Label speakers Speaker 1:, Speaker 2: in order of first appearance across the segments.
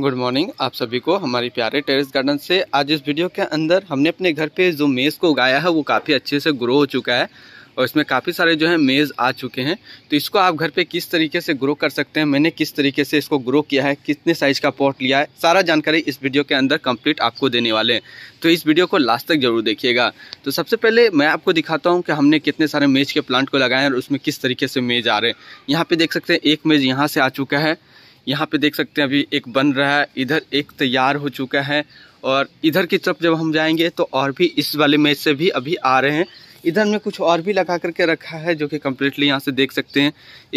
Speaker 1: good morning आप सभी को हमारी प्यारे टेरेस गार्डन से आज इस वीडियो के अंदर हमने अपने घर पे जो मेज़ को उगाया है वो काफ़ी अच्छे से ग्रो हो चुका है और इसमें काफ़ी सारे जो है मेज़ आ चुके हैं तो इसको आप घर पे किस तरीके से ग्रो कर सकते हैं मैंने किस तरीके से इसको ग्रो किया है कितने साइज़ का पॉट लिया है सारा जानकारी इस वीडियो के अंदर कम्प्लीट आपको देने वाले हैं तो इस वीडियो को लास्ट तक जरूर देखिएगा तो सबसे पहले मैं आपको दिखाता हूँ कि हमने कितने सारे मेज़ के प्लांट को लगाए हैं और उसमें किस तरीके से मेज़ आ रहे हैं यहाँ पर देख सकते हैं एक मेज़ यहाँ से आ चुका है यहाँ पे देख सकते हैं अभी एक बन रहा है इधर एक तैयार हो चुका है और इधर की तरफ जब हम जाएंगे तो और भी इस वाले मेज से भी अभी आ रहे हैं इधर में कुछ और भी लगा करके रखा है जो कि कम्प्लीटली यहाँ से देख सकते हैं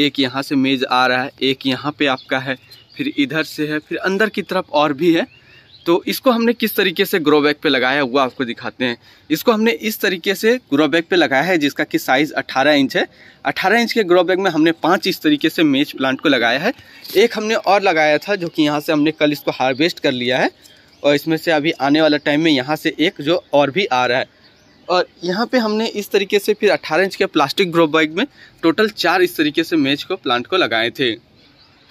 Speaker 1: एक यहाँ से मेज़ आ रहा है एक यहाँ पे आपका है फिर इधर से है फिर अंदर की तरफ और भी है तो इसको हमने किस तरीके से ग्रो बैग पे लगाया हुआ आपको दिखाते हैं इसको हमने इस तरीके से ग्रो बैग पे लगाया है जिसका कि साइज़ 18 इंच है 18 इंच के ग्रो बैग में हमने पांच इस तरीके से मेज प्लांट को लगाया है एक हमने और लगाया था जो कि यहाँ से हमने कल इसको हार्वेस्ट कर लिया है और इसमें से अभी आने वाला टाइम में यहाँ से एक जो और भी आ रहा है और यहाँ पर हमने इस तरीके से फिर अट्ठारह इंच के प्लास्टिक ग्रो बैग में टोटल चार इस तरीके से मेज को प्लांट को लगाए थे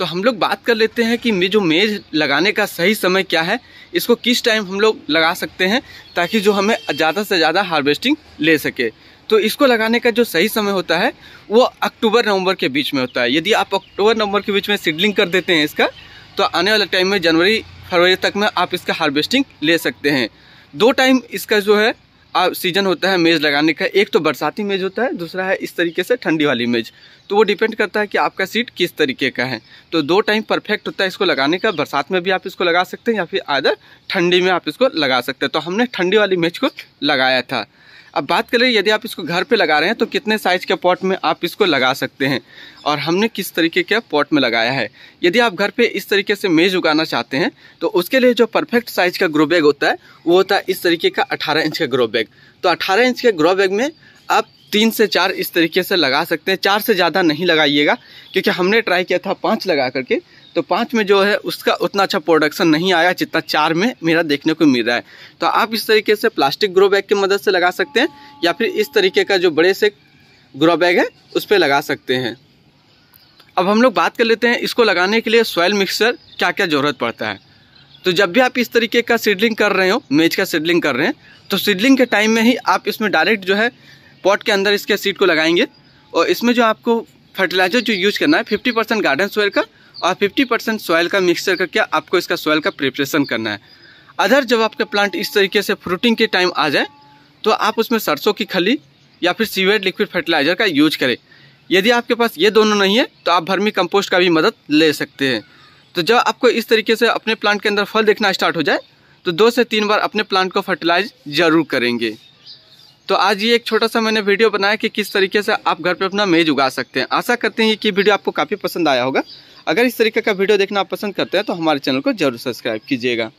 Speaker 1: तो हम लोग बात कर लेते हैं कि जो मेज लगाने का सही समय क्या है इसको किस टाइम हम लोग लगा सकते हैं ताकि जो हमें ज़्यादा से ज़्यादा हार्वेस्टिंग ले सके तो इसको लगाने का जो सही समय होता है वो अक्टूबर नवंबर के बीच में होता है यदि आप अक्टूबर नवंबर के बीच में सीडलिंग कर देते हैं इसका तो आने वाले टाइम में जनवरी फरवरी तक में आप इसका हार्वेस्टिंग ले सकते हैं दो टाइम इसका जो है सीजन होता है मेज़ लगाने का एक तो बरसाती मेज़ होता है दूसरा है इस तरीके से ठंडी वाली मेज़ तो वो डिपेंड करता है कि आपका सीट किस तरीके का है तो दो टाइम परफेक्ट होता है इसको लगाने का बरसात में भी आप इसको लगा सकते हैं या फिर आधा ठंडी में आप इसको लगा सकते हैं तो हमने ठंडी वाली मेज को लगाया था अब बात करें यदि आप इसको घर पे लगा रहे हैं तो कितने साइज के पॉट में आप इसको लगा सकते हैं और हमने किस तरीके के पॉट में लगाया है यदि आप घर पे इस तरीके से मेज उगाना चाहते हैं तो उसके लिए जो परफेक्ट साइज का ग्रो बैग होता है वो होता है इस तरीके का अठारह इंच का ग्रो बैग तो अठारह इंच के ग्रो बैग में आप तीन से चार इस तरीके से लगा सकते हैं चार से ज़्यादा नहीं लगाइएगा क्योंकि हमने ट्राई किया था पाँच लगा करके तो पाँच में जो है उसका उतना अच्छा प्रोडक्शन नहीं आया जितना चार में मेरा देखने को मिल रहा है तो आप इस तरीके से प्लास्टिक ग्रो बैग की मदद से लगा सकते हैं या फिर इस तरीके का जो बड़े से ग्रो बैग है उस पर लगा सकते हैं अब हम लोग बात कर लेते हैं इसको लगाने के लिए सॉयल मिक्सचर क्या क्या ज़रूरत पड़ता है तो जब भी आप इस तरीके का सीडलिंग कर रहे हो मेज का सीडलिंग कर रहे हैं तो सीडलिंग के टाइम में ही आप इसमें डायरेक्ट जो है पॉट के अंदर इसके सीड को लगाएंगे और इसमें जो आपको फर्टिलाइजर जो यूज़ करना है 50 परसेंट गार्डन सोयल का और 50 परसेंट सॉयल का मिक्सचर करके आपको इसका सॉयल का प्रिपरेशन करना है अदर जब आपका प्लांट इस तरीके से फ्रूटिंग के टाइम आ जाए तो आप उसमें सरसों की खली या फिर सीवेड लिक्विड फर्टिलाइजर का यूज करें यदि आपके पास ये दोनों नहीं है तो आप भर्मी कंपोस्ट का भी मदद ले सकते हैं तो जब आपको इस तरीके से अपने प्लांट के अंदर फल देखना स्टार्ट हो जाए तो दो से तीन बार अपने प्लांट को फर्टिलाइज ज़रूर करेंगे तो आज ये एक छोटा सा मैंने वीडियो बनाया कि किस तरीके से आप घर पे अपना मेज उगा सकते हैं आशा करते हैं कि वीडियो आपको काफ़ी पसंद आया होगा अगर इस तरीके का वीडियो देखना आप पसंद करते हैं तो हमारे चैनल को जरूर सब्सक्राइब कीजिएगा